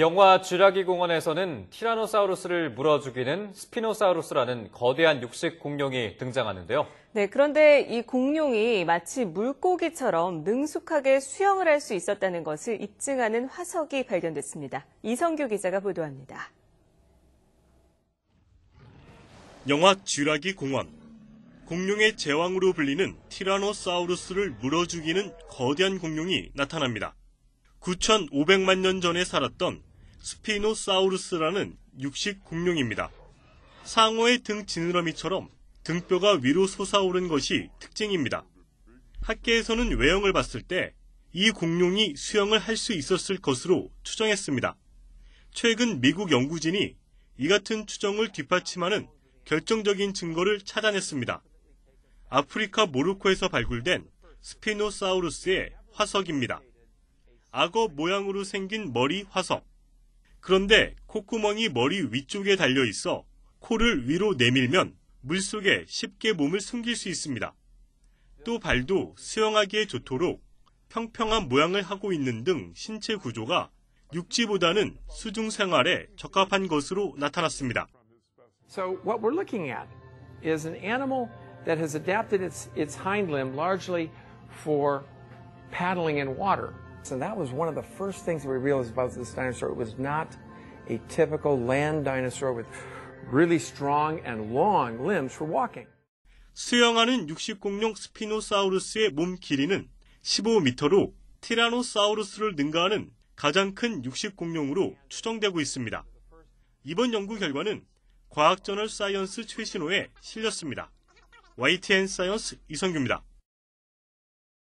영화 쥐라기 공원에서는 티라노사우루스를 물어 죽이는 스피노사우루스라는 거대한 육식 공룡이 등장하는데요. 네, 그런데 이 공룡이 마치 물고기처럼 능숙하게 수영을 할 수 있었다는 것을 입증하는 화석이 발견됐습니다. 이성규 기자가 보도합니다. 영화 쥐라기 공원. 공룡의 제왕으로 불리는 티라노사우루스를 물어 죽이는 거대한 공룡이 나타납니다. 9,500만 년 전에 살았던 스피노사우루스라는 육식 공룡입니다. 상어의 등 지느러미처럼 등뼈가 위로 솟아오른 것이 특징입니다. 학계에서는 외형을 봤을 때 이 공룡이 수영을 할 수 있었을 것으로 추정했습니다. 최근 미국 연구진이 이 같은 추정을 뒷받침하는 결정적인 증거를 찾아냈습니다. 아프리카 모로코에서 발굴된 스피노사우루스의 화석입니다. 악어 모양으로 생긴 머리 화석. 그런데 콧구멍이 머리 위쪽에 달려 있어 코를 위로 내밀면 물속에 쉽게 몸을 숨길 수 있습니다. 또 발도 수영하기에 좋도록 평평한 모양을 하고 있는 등 신체 구조가 육지보다는 수중 생활에 적합한 것으로 나타났습니다. So what we're looking at is an animal that has adapted its its hind limb largely for paddling in water. So that was one of the first things we realized about this dinosaur. It was not a typical land dinosaur with really strong and long limbs for walking. 수영하는 육식공룡 스피노사우루스의 몸 길이는 15m로 티라노사우루스를 능가하는 가장 큰 육식공룡으로 추정되고 있습니다. 이번 연구 결과는 과학저널 사이언스 최신호에 실렸습니다. YTN 사이언스 이성규입니다.